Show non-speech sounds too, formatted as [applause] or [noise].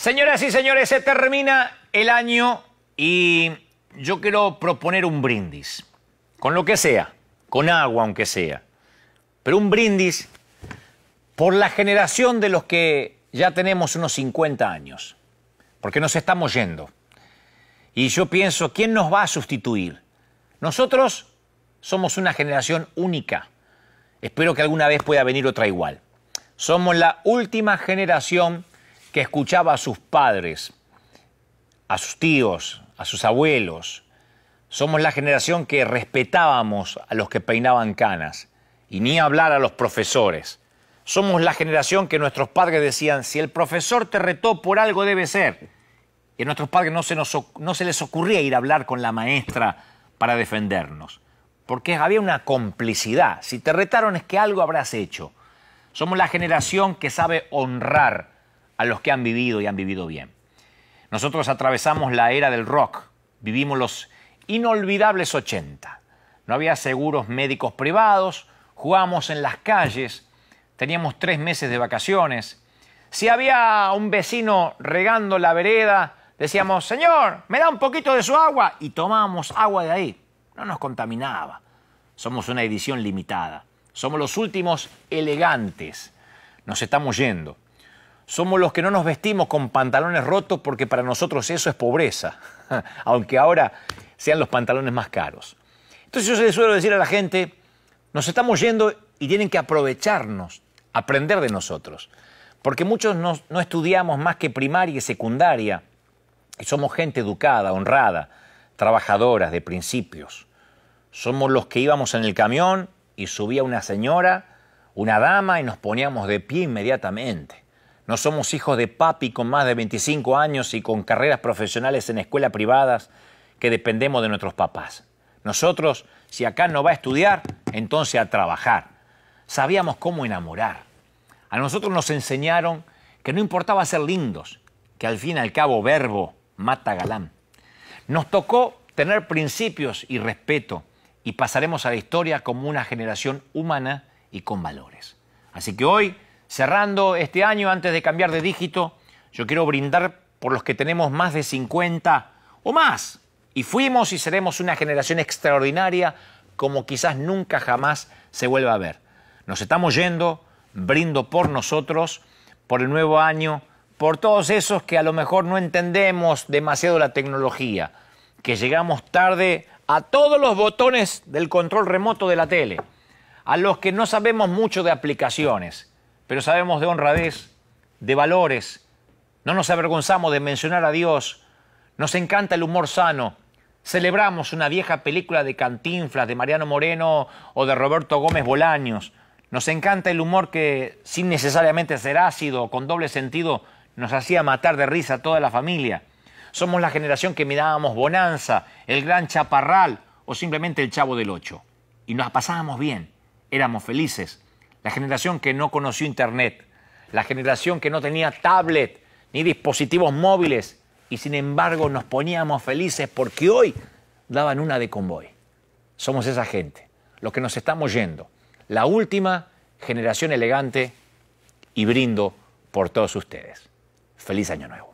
Señoras y señores, se termina el año y yo quiero proponer un brindis, con lo que sea, con agua aunque sea, pero un brindis por la generación de los que ya tenemos unos 50 años, porque nos estamos yendo. Y yo pienso, ¿quién nos va a sustituir? Nosotros somos una generación única. Espero que alguna vez pueda venir otra igual. Somos la última generación que escuchaba a sus padres, a sus tíos, a sus abuelos. Somos la generación que respetábamos a los que peinaban canas y ni hablar a los profesores. Somos la generación que nuestros padres decían, si el profesor te retó por algo debe ser. Y a nuestros padres no se, no se les ocurría ir a hablar con la maestra para defendernos, porque había una complicidad. Si te retaron es que algo habrás hecho. Somos la generación que sabe honrar a los que han vivido y han vivido bien. Nosotros atravesamos la era del rock, vivimos los inolvidables 80. No había seguros médicos privados, jugamos en las calles, teníamos tres meses de vacaciones. Si había un vecino regando la vereda, decíamos, señor, me da un poquito de su agua y tomábamos agua de ahí. No nos contaminaba. Somos una edición limitada. Somos los últimos elegantes. Nos estamos yendo somos los que no nos vestimos con pantalones rotos porque para nosotros eso es pobreza, [laughs] aunque ahora sean los pantalones más caros. Entonces yo les suelo decir a la gente, nos estamos yendo y tienen que aprovecharnos, aprender de nosotros, porque muchos no, no estudiamos más que primaria y secundaria, y somos gente educada, honrada, trabajadoras de principios. Somos los que íbamos en el camión y subía una señora, una dama y nos poníamos de pie inmediatamente no somos hijos de papi con más de 25 años y con carreras profesionales en escuelas privadas que dependemos de nuestros papás. Nosotros, si acá no va a estudiar, entonces a trabajar. Sabíamos cómo enamorar. A nosotros nos enseñaron que no importaba ser lindos, que al fin y al cabo verbo mata galán. Nos tocó tener principios y respeto y pasaremos a la historia como una generación humana y con valores. Así que hoy cerrando este año, antes de cambiar de dígito, yo quiero brindar por los que tenemos más de 50 o más. Y fuimos y seremos una generación extraordinaria como quizás nunca jamás se vuelva a ver. Nos estamos yendo, brindo por nosotros, por el nuevo año, por todos esos que a lo mejor no entendemos demasiado la tecnología, que llegamos tarde a todos los botones del control remoto de la tele, a los que no sabemos mucho de aplicaciones, pero sabemos de honradez, de valores. No nos avergonzamos de mencionar a Dios. Nos encanta el humor sano. Celebramos una vieja película de Cantinflas, de Mariano Moreno o de Roberto Gómez Bolaños. Nos encanta el humor que, sin necesariamente ser ácido o con doble sentido, nos hacía matar de risa a toda la familia. Somos la generación que mirábamos Bonanza, El Gran Chaparral o simplemente El Chavo del Ocho. Y nos pasábamos bien, éramos felices la generación que no conoció Internet, la generación que no tenía tablet ni dispositivos móviles y sin embargo nos poníamos felices porque hoy daban una de convoy. Somos esa gente, los que nos estamos yendo, la última generación elegante y brindo por todos ustedes. Feliz año nuevo.